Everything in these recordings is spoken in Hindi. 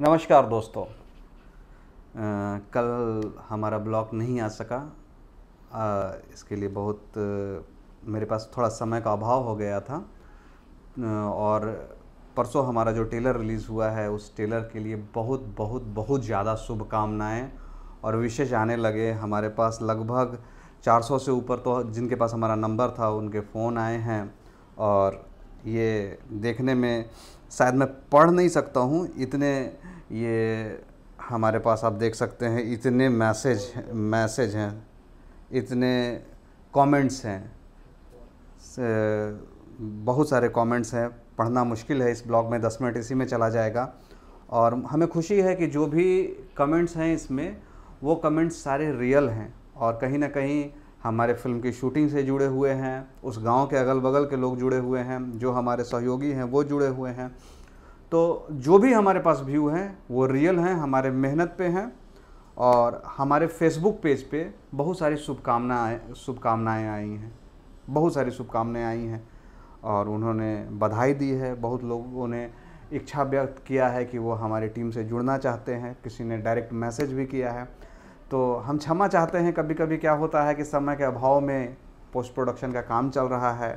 नमस्कार दोस्तों आ, कल हमारा ब्लॉग नहीं आ सका आ, इसके लिए बहुत आ, मेरे पास थोड़ा समय का अभाव हो गया था और परसों हमारा जो टेलर रिलीज़ हुआ है उस टेलर के लिए बहुत बहुत बहुत ज़्यादा शुभकामनाएँ और विशेष आने लगे हमारे पास लगभग 400 से ऊपर तो जिनके पास हमारा नंबर था उनके फ़ोन आए हैं और ये देखने में शायद मैं पढ़ नहीं सकता हूँ इतने ये हमारे पास आप देख सकते हैं इतने मैसेज मैसेज हैं इतने कमेंट्स हैं बहुत सारे कमेंट्स हैं पढ़ना मुश्किल है इस ब्लॉग में दस मिनट इसी में चला जाएगा और हमें खुशी है कि जो भी कमेंट्स हैं इसमें वो कमेंट्स सारे रियल हैं और कहीं ना कहीं हमारे फिल्म की शूटिंग से जुड़े हुए हैं उस गांव के अगल बगल के लोग जुड़े हुए हैं जो हमारे सहयोगी हैं वो जुड़े हुए हैं तो जो भी हमारे पास व्यू हैं वो रियल हैं हमारे मेहनत पे हैं और हमारे फेसबुक पेज पे बहुत सारी शुभकामनाएँ शुभकामनाएँ आई हैं बहुत सारी शुभकामनाएँ आई हैं और उन्होंने बधाई दी है बहुत लोगों ने इच्छा व्यक्त किया है कि वो हमारी टीम से जुड़ना चाहते हैं किसी ने डायरेक्ट मैसेज भी किया है तो हम क्षमा चाहते हैं कभी कभी क्या होता है कि समय के अभाव में पोस्ट प्रोडक्शन का काम चल रहा है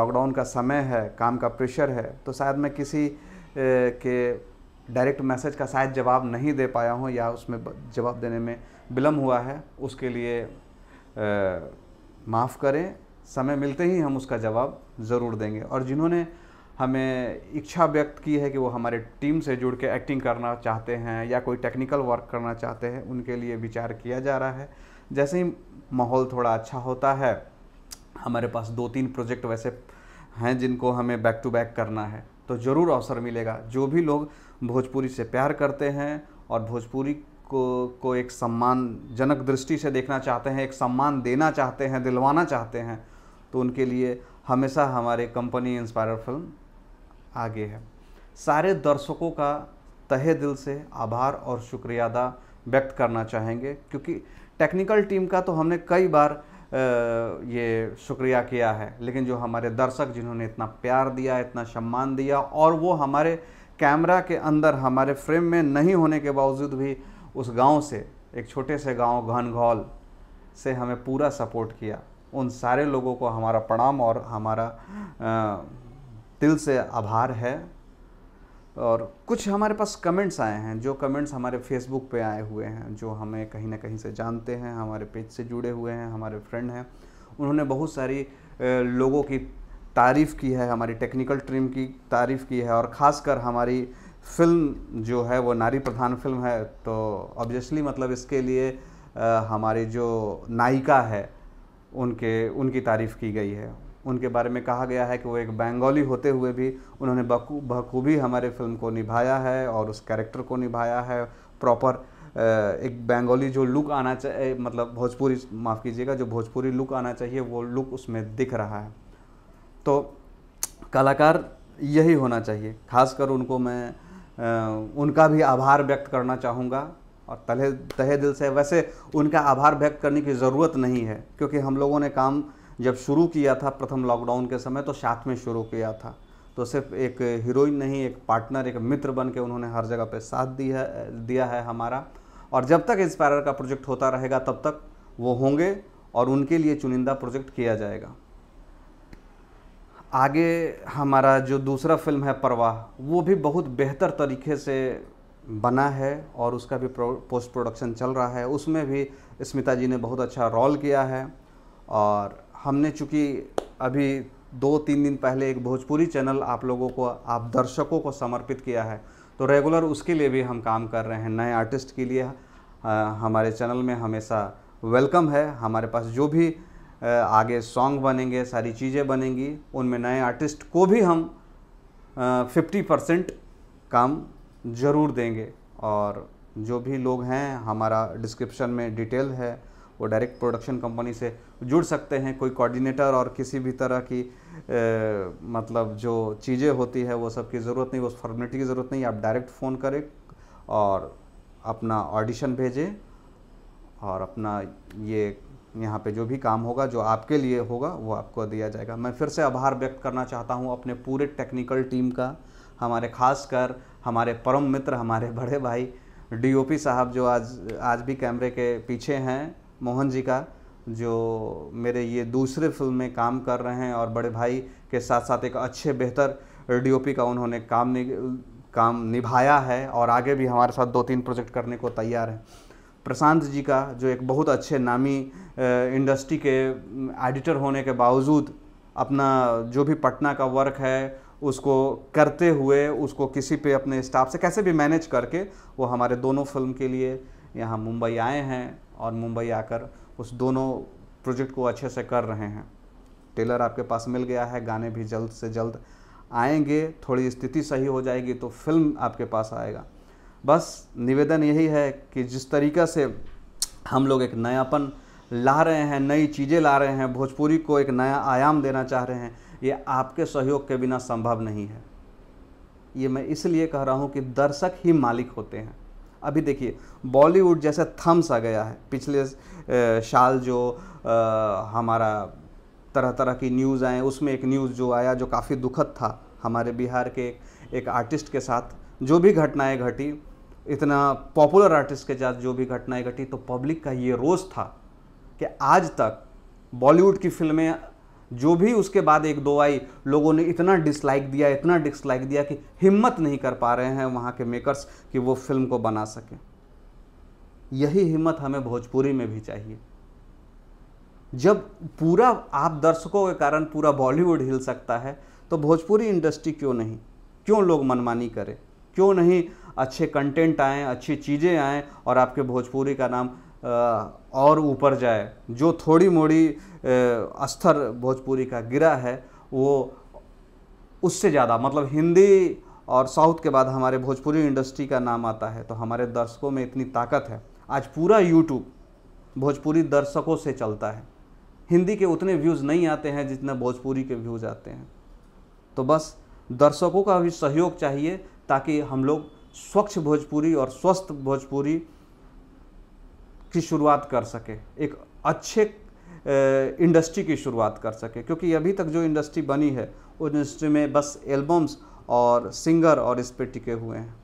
लॉकडाउन का समय है काम का प्रेशर है तो शायद मैं किसी ए, के डायरेक्ट मैसेज का शायद जवाब नहीं दे पाया हूँ या उसमें जवाब देने में विलम्ब हुआ है उसके लिए माफ़ करें समय मिलते ही हम उसका जवाब ज़रूर देंगे और जिन्होंने हमें इच्छा व्यक्त की है कि वो हमारे टीम से जुड़ के एक्टिंग करना चाहते हैं या कोई टेक्निकल वर्क करना चाहते हैं उनके लिए विचार किया जा रहा है जैसे ही माहौल थोड़ा अच्छा होता है हमारे पास दो तीन प्रोजेक्ट वैसे हैं जिनको हमें बैक टू बैक करना है तो ज़रूर अवसर मिलेगा जो भी लोग भोजपुरी से प्यार करते हैं और भोजपुरी को को एक सम्मानजनक दृष्टि से देखना चाहते हैं एक सम्मान देना चाहते हैं दिलवाना चाहते हैं तो उनके लिए हमेशा हमारे कंपनी इंस्पायर फिल्म आगे है सारे दर्शकों का तहे दिल से आभार और शुक्रिया अदा व्यक्त करना चाहेंगे क्योंकि टेक्निकल टीम का तो हमने कई बार ये शुक्रिया किया है लेकिन जो हमारे दर्शक जिन्होंने इतना प्यार दिया इतना सम्मान दिया और वो हमारे कैमरा के अंदर हमारे फ्रेम में नहीं होने के बावजूद भी उस गांव से एक छोटे से गांव घनघौल से हमें पूरा सपोर्ट किया उन सारे लोगों को हमारा प्रणाम और हमारा आ, दिल से आभार है और कुछ हमारे पास कमेंट्स आए हैं जो कमेंट्स हमारे फेसबुक पे आए हुए हैं जो हमें कहीं ना कहीं से जानते हैं हमारे पेज से जुड़े हुए हैं हमारे फ्रेंड हैं उन्होंने बहुत सारी लोगों की तारीफ़ की है हमारी टेक्निकल टीम की तारीफ़ की है और ख़ासकर हमारी फिल्म जो है वो नारी प्रधान फिल्म है तो ऑब्वियसली मतलब इसके लिए हमारी जो नायिका है उनके उनकी तारीफ़ की गई है उनके बारे में कहा गया है कि वो एक बंगाली होते हुए भी उन्होंने बखूबी हमारे फिल्म को निभाया है और उस कैरेक्टर को निभाया है प्रॉपर एक बंगाली जो लुक आना चाहिए मतलब भोजपुरी माफ़ कीजिएगा जो भोजपुरी लुक आना चाहिए वो लुक उसमें दिख रहा है तो कलाकार यही होना चाहिए खासकर उनको मैं उनका भी आभार व्यक्त करना चाहूँगा और तले तहे दिल से वैसे उनका आभार व्यक्त करने की ज़रूरत नहीं है क्योंकि हम लोगों ने काम जब शुरू किया था प्रथम लॉकडाउन के समय तो साथ में शुरू किया था तो सिर्फ एक हीरोइन नहीं एक पार्टनर एक मित्र बन के उन्होंने हर जगह पे साथ दिया है दिया है हमारा और जब तक इंस्पायर का प्रोजेक्ट होता रहेगा तब तक वो होंगे और उनके लिए चुनिंदा प्रोजेक्ट किया जाएगा आगे हमारा जो दूसरा फिल्म है परवाह वो भी बहुत बेहतर तरीके से बना है और उसका भी पोस्ट प्रोडक्शन चल रहा है उसमें भी स्मिता जी ने बहुत अच्छा रोल किया है और हमने चूँकि अभी दो तीन दिन पहले एक भोजपुरी चैनल आप लोगों को आप दर्शकों को समर्पित किया है तो रेगुलर उसके लिए भी हम काम कर रहे हैं नए आर्टिस्ट के लिए हमारे चैनल में हमेशा वेलकम है हमारे पास जो भी आगे सॉन्ग बनेंगे सारी चीज़ें बनेंगी उनमें नए आर्टिस्ट को भी हम फिफ्टी परसेंट काम ज़रूर देंगे और जो भी लोग हैं हमारा डिस्क्रिप्शन में डिटेल है वो डायरेक्ट प्रोडक्शन कंपनी से जुड़ सकते हैं कोई कोऑर्डिनेटर और किसी भी तरह की ए, मतलब जो चीज़ें होती है वो सब की ज़रूरत नहीं उस फॉर्मेलिटी की ज़रूरत नहीं आप डायरेक्ट फ़ोन करें और अपना ऑडिशन भेजें और अपना ये यहाँ पे जो भी काम होगा जो आपके लिए होगा वो आपको दिया जाएगा मैं फिर से आभार व्यक्त करना चाहता हूँ अपने पूरे टेक्निकल टीम का हमारे ख़ासकर हमारे परम मित्र हमारे बड़े भाई डीओपी साहब जो आज आज भी कैमरे के पीछे हैं मोहन जी का जो मेरे ये दूसरे फिल्म में काम कर रहे हैं और बड़े भाई के साथ साथ एक अच्छे बेहतर डीओपी का उन्होंने काम नि, काम निभाया है और आगे भी हमारे साथ दो तीन प्रोजेक्ट करने को तैयार हैं प्रशांत जी का जो एक बहुत अच्छे नामी इंडस्ट्री के एडिटर होने के बावजूद अपना जो भी पटना का वर्क है उसको करते हुए उसको किसी पे अपने स्टाफ से कैसे भी मैनेज करके वो हमारे दोनों फिल्म के लिए यहाँ मुंबई आए हैं और मुंबई आकर उस दोनों प्रोजेक्ट को अच्छे से कर रहे हैं टेलर आपके पास मिल गया है गाने भी जल्द से जल्द आएंगे थोड़ी स्थिति सही हो जाएगी तो फिल्म आपके पास आएगा बस निवेदन यही है कि जिस तरीका से हम लोग एक नयापन ला रहे हैं नई चीज़ें ला रहे हैं भोजपुरी को एक नया आयाम देना चाह रहे हैं ये आपके सहयोग के बिना संभव नहीं है ये मैं इसलिए कह रहा हूँ कि दर्शक ही मालिक होते हैं अभी देखिए बॉलीवुड जैसा थम्स आ गया है पिछले साल जो हमारा तरह तरह की न्यूज़ आए उसमें एक न्यूज़ जो आया जो काफ़ी दुखद था हमारे बिहार के एक, एक आर्टिस्ट के साथ जो भी घटनाएं घटी इतना पॉपुलर आर्टिस्ट के साथ जो भी घटनाएं घटी तो पब्लिक का ये रोज़ था कि आज तक बॉलीवुड की फिल्में जो भी उसके बाद एक दो आई लोगों ने इतना डिसलाइक दिया इतना डिसलाइक दिया कि हिम्मत नहीं कर पा रहे हैं वहाँ के मेकर्स कि वो फिल्म को बना सकें यही हिम्मत हमें भोजपुरी में भी चाहिए जब पूरा आप दर्शकों के कारण पूरा बॉलीवुड हिल सकता है तो भोजपुरी इंडस्ट्री क्यों नहीं क्यों लोग मनमानी करें क्यों नहीं अच्छे कंटेंट आएँ अच्छी चीज़ें आएँ और आपके भोजपुरी का नाम और ऊपर जाए जो थोड़ी मोड़ी अस्तर भोजपुरी का गिरा है वो उससे ज़्यादा मतलब हिंदी और साउथ के बाद हमारे भोजपुरी इंडस्ट्री का नाम आता है तो हमारे दर्शकों में इतनी ताकत है आज पूरा यूट्यूब भोजपुरी दर्शकों से चलता है हिंदी के उतने व्यूज़ नहीं आते हैं जितने भोजपुरी के व्यूज़ आते हैं तो बस दर्शकों का भी सहयोग चाहिए ताकि हम लोग स्वच्छ भोजपुरी और स्वस्थ भोजपुरी की शुरुआत कर सके एक अच्छे इंडस्ट्री की शुरुआत कर सके क्योंकि अभी तक जो इंडस्ट्री बनी है उस इंडस्ट्री में बस एल्बम्स और सिंगर और इस पर टिके हुए हैं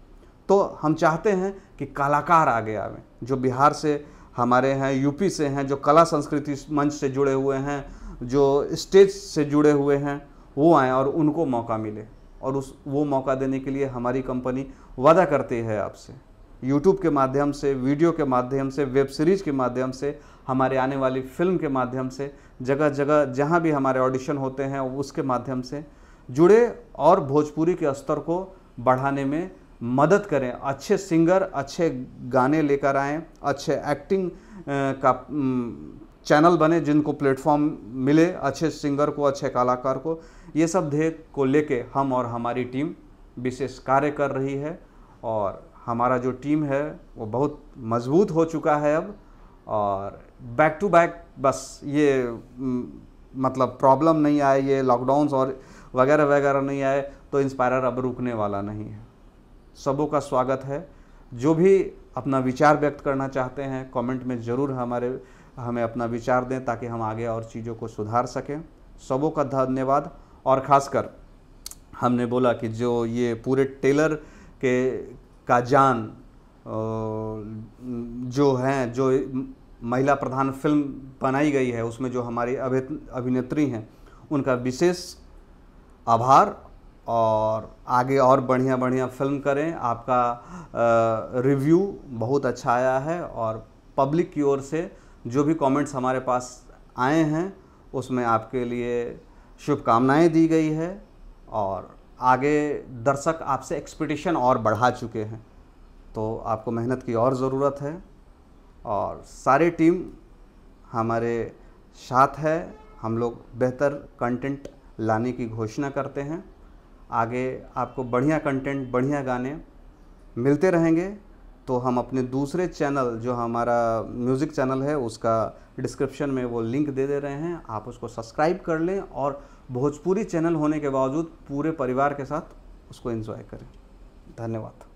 तो हम चाहते हैं कि कलाकार आगे आवें जो बिहार से हमारे हैं यूपी से हैं जो कला संस्कृति मंच से जुड़े हुए हैं जो स्टेज से जुड़े हुए हैं वो आएँ और उनको मौका मिले और उस वो मौका देने के लिए हमारी कंपनी वादा करती है आपसे यूट्यूब के माध्यम से वीडियो के माध्यम से वेब सीरीज़ के माध्यम से हमारे आने वाली फिल्म के माध्यम से जगह जगह जहाँ भी हमारे ऑडिशन होते हैं उसके माध्यम से जुड़े और भोजपुरी के स्तर को बढ़ाने में मदद करें अच्छे सिंगर अच्छे गाने लेकर आएँ अच्छे एक्टिंग का चैनल बने जिनको प्लेटफॉर्म मिले अच्छे सिंगर को अच्छे कलाकार को ये सब ध्येय को लेके हम और हमारी टीम विशेष कार्य कर रही है और हमारा जो टीम है वो बहुत मजबूत हो चुका है अब और बैक टू बैक बस ये मतलब प्रॉब्लम नहीं आए ये लॉकडाउन्स और वगैरह वगैरह नहीं आए तो इंस्पायर अब रुकने वाला नहीं है सबों का स्वागत है जो भी अपना विचार व्यक्त करना चाहते हैं कमेंट में ज़रूर हमारे हमें अपना विचार दें ताकि हम आगे और चीज़ों को सुधार सकें सबों का धन्यवाद और ख़ासकर हमने बोला कि जो ये पूरे टेलर के का जान जो हैं जो महिला प्रधान फिल्म बनाई गई है उसमें जो हमारी अभिनेत्री हैं उनका विशेष आभार और आगे और बढ़िया बढ़िया फिल्म करें आपका रिव्यू बहुत अच्छा आया है और पब्लिक की ओर से जो भी कमेंट्स हमारे पास आए हैं उसमें आपके लिए शुभकामनाएं दी गई है और आगे दर्शक आपसे एक्सपेक्टेशन और बढ़ा चुके हैं तो आपको मेहनत की और ज़रूरत है और सारी टीम हमारे साथ है हम लोग बेहतर कंटेंट लाने की घोषणा करते हैं आगे आपको बढ़िया कंटेंट बढ़िया गाने मिलते रहेंगे तो हम अपने दूसरे चैनल जो हमारा म्यूज़िक चैनल है उसका डिस्क्रिप्शन में वो लिंक दे दे रहे हैं आप उसको सब्सक्राइब कर लें और भोजपुरी चैनल होने के बावजूद पूरे परिवार के साथ उसको एंजॉय करें धन्यवाद